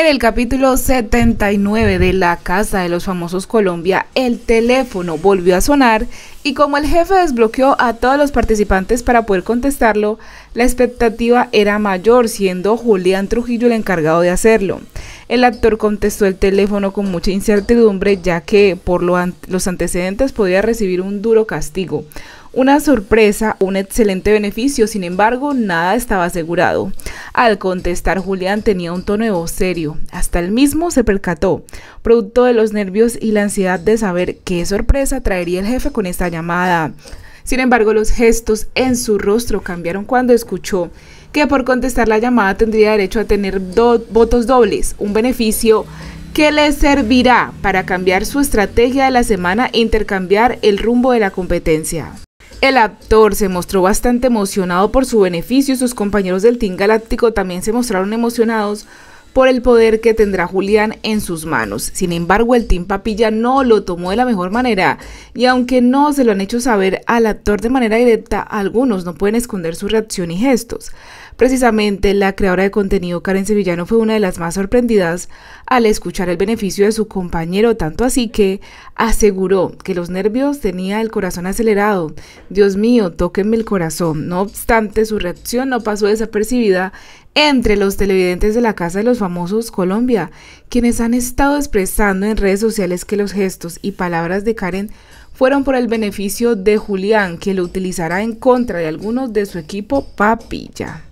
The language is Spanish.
En el capítulo 79 de La Casa de los Famosos Colombia, el teléfono volvió a sonar y como el jefe desbloqueó a todos los participantes para poder contestarlo, la expectativa era mayor, siendo Julián Trujillo el encargado de hacerlo. El actor contestó el teléfono con mucha incertidumbre ya que por los antecedentes podía recibir un duro castigo. Una sorpresa, un excelente beneficio, sin embargo, nada estaba asegurado. Al contestar, Julián tenía un tono de voz serio, hasta el mismo se percató, producto de los nervios y la ansiedad de saber qué sorpresa traería el jefe con esta llamada. Sin embargo, los gestos en su rostro cambiaron cuando escuchó que por contestar la llamada tendría derecho a tener dos votos dobles, un beneficio que le servirá para cambiar su estrategia de la semana e intercambiar el rumbo de la competencia. El actor se mostró bastante emocionado por su beneficio y sus compañeros del Team Galáctico también se mostraron emocionados por el poder que tendrá Julián en sus manos. Sin embargo, el Team Papilla no lo tomó de la mejor manera y aunque no se lo han hecho saber al actor de manera directa, algunos no pueden esconder su reacción y gestos. Precisamente la creadora de contenido Karen Sevillano fue una de las más sorprendidas al escuchar el beneficio de su compañero, tanto así que aseguró que los nervios tenía el corazón acelerado. Dios mío, tóquenme el corazón. No obstante, su reacción no pasó desapercibida entre los televidentes de la Casa de los Famosos Colombia, quienes han estado expresando en redes sociales que los gestos y palabras de Karen fueron por el beneficio de Julián, que lo utilizará en contra de algunos de su equipo papilla.